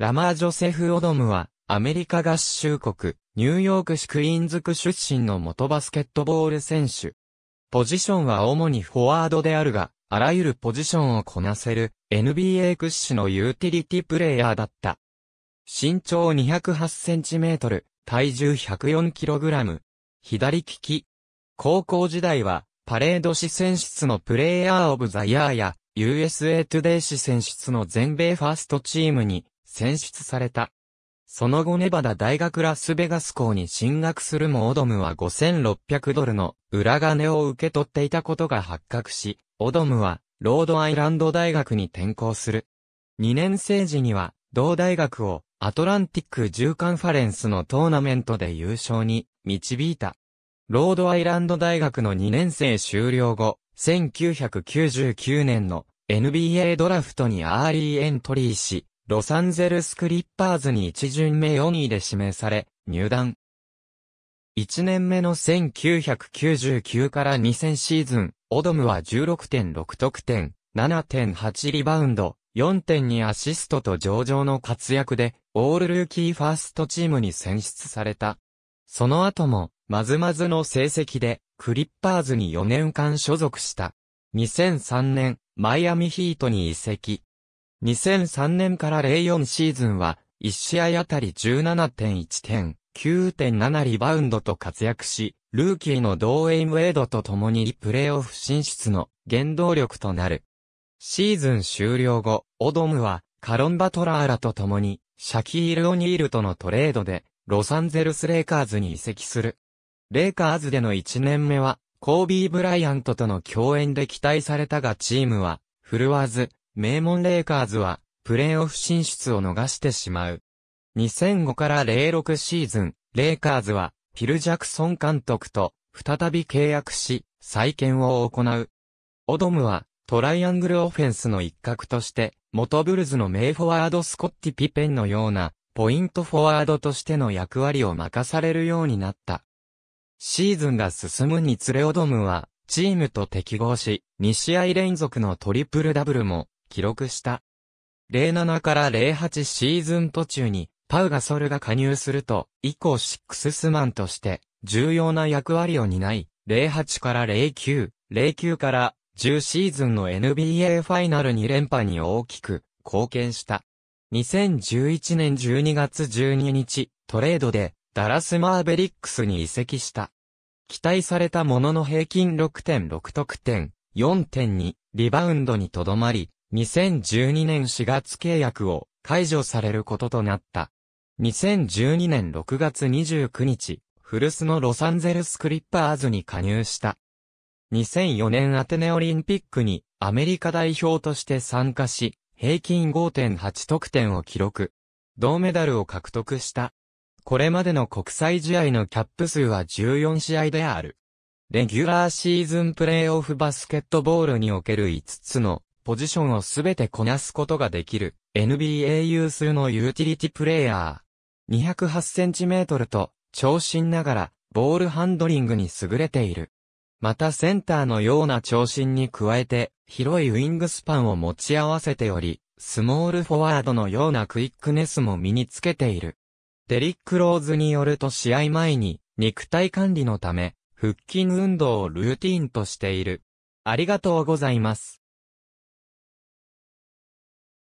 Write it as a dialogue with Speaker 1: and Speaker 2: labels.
Speaker 1: ラマー・ジョセフ・オドムは、アメリカ合衆国、ニューヨーク市クイーンズ区出身の元バスケットボール選手。ポジションは主にフォワードであるが、あらゆるポジションをこなせる NBA 屈指のユーティリティプレイヤーだった。身長2 0 8トル、体重1 0 4ラム。左利き。高校時代は、パレード四選出のプレイヤーオブザイヤーや、USA トゥデイ四選出の全米ファーストチームに選出された。その後ネバダ大学ラスベガス校に進学するもオドムは5600ドルの裏金を受け取っていたことが発覚し、オドムはロードアイランド大学に転校する。2年生時には同大学をアトランティック10カンファレンスのトーナメントで優勝に導いた。ロードアイランド大学の2年生終了後、1999年の NBA ドラフトにアーリーエントリーし、ロサンゼルスクリッパーズに1巡目4位で指名され、入団。1年目の1999から2000シーズン、オドムは16.6得点、7.8リバウンド、4.2アシストと上々の活躍で、オールルーキーファーストチームに選出された。その後も、まずまずの成績で、クリッパーズに4年間所属した。2003年、マイアミヒートに移籍。2003年から04シーズンは、1試合あたり17.1点、9.7リバウンドと活躍し、ルーキーのドーエイムエイドと共にプレイオフ進出の原動力となる。シーズン終了後、オドムはカロン・バトラーらと共に、シャキール・オニールとのトレードで、ロサンゼルス・レイカーズに移籍する。レイカーズでの1年目は、コービー・ブライアントとの共演で期待されたがチームは、振るわず、名門レイカーズは、プレーオフ進出を逃してしまう。2005から06シーズン、レイカーズは、ピル・ジャクソン監督と、再び契約し、再建を行う。オドムは、トライアングルオフェンスの一角として、元ブルズの名フォワードスコッティ・ピペンのような、ポイントフォワードとしての役割を任されるようになった。シーズンが進むにつれオドムは、チームと適合し、2試合連続のトリプルダブルも記録した。07から08シーズン途中に、パウガソルが加入すると、以降シックススマンとして、重要な役割を担い、08から09、09から10シーズンの NBA ファイナル2連覇に大きく貢献した。2011年12月12日、トレードでダラスマーベリックスに移籍した。期待されたものの平均6.6得点、4.2リバウンドにとどまり、2012年4月契約を解除されることとなった。2012年6月29日、古巣のロサンゼルスクリッパーズに加入した。2004年アテネオリンピックにアメリカ代表として参加し、平均5.8得点を記録。銅メダルを獲得した。これまでの国際試合のキャップ数は14試合である。レギュラーシーズンプレイオフバスケットボールにおける5つのポジションをすべてこなすことができる、NBA 有数のユーティリティプレイヤー。2 0 8トルと、長身ながら、ボールハンドリングに優れている。またセンターのような長身に加えて、広いウィングスパンを持ち合わせており、スモールフォワードのようなクイックネスも身につけている。デリック・ローズによると試合前に、肉体管理のため、腹筋運動をルーティンとしている。ありがとうございます。